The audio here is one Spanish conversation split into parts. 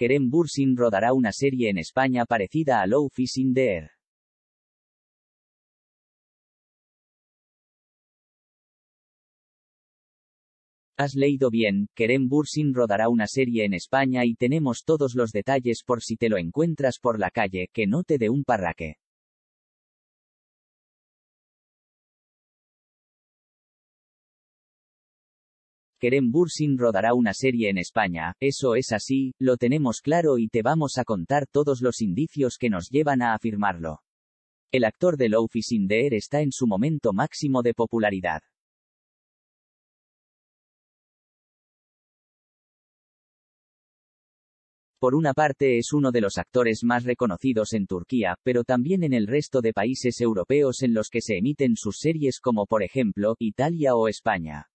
Kerem Bursin rodará una serie en España parecida a Low Fishing the Has leído bien, Kerem Bursin rodará una serie en España y tenemos todos los detalles por si te lo encuentras por la calle, que no te dé un parraque. Kerem Bursin rodará una serie en España, eso es así, lo tenemos claro y te vamos a contar todos los indicios que nos llevan a afirmarlo. El actor de in the Air está en su momento máximo de popularidad. Por una parte es uno de los actores más reconocidos en Turquía, pero también en el resto de países europeos en los que se emiten sus series como por ejemplo, Italia o España.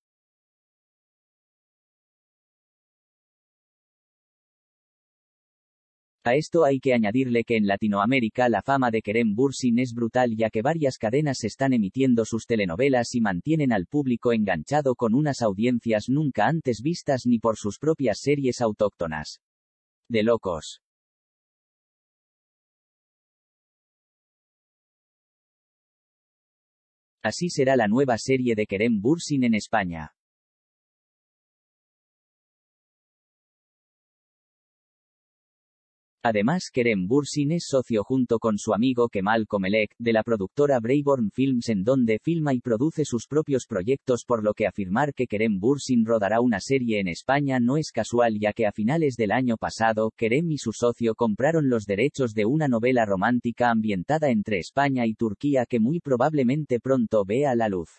A esto hay que añadirle que en Latinoamérica la fama de Kerem Bursin es brutal ya que varias cadenas están emitiendo sus telenovelas y mantienen al público enganchado con unas audiencias nunca antes vistas ni por sus propias series autóctonas. De locos. Así será la nueva serie de Kerem Bursin en España. Además, Kerem Bursin es socio junto con su amigo Kemal Komelek, de la productora Brayborn Films en donde filma y produce sus propios proyectos por lo que afirmar que Kerem Bursin rodará una serie en España no es casual ya que a finales del año pasado, Kerem y su socio compraron los derechos de una novela romántica ambientada entre España y Turquía que muy probablemente pronto vea la luz.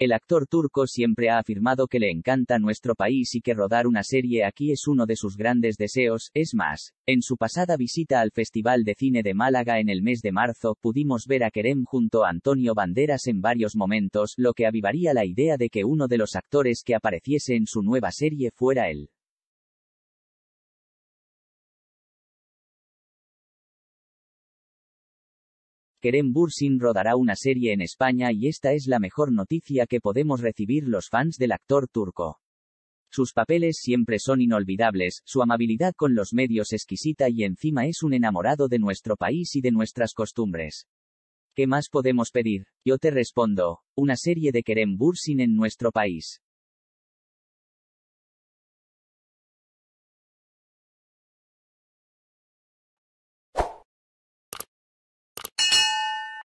El actor turco siempre ha afirmado que le encanta nuestro país y que rodar una serie aquí es uno de sus grandes deseos, es más, en su pasada visita al Festival de Cine de Málaga en el mes de marzo pudimos ver a Kerem junto a Antonio Banderas en varios momentos, lo que avivaría la idea de que uno de los actores que apareciese en su nueva serie fuera él. Kerem Bursin rodará una serie en España y esta es la mejor noticia que podemos recibir los fans del actor turco. Sus papeles siempre son inolvidables, su amabilidad con los medios exquisita y encima es un enamorado de nuestro país y de nuestras costumbres. ¿Qué más podemos pedir? Yo te respondo, una serie de Kerem Bursin en nuestro país.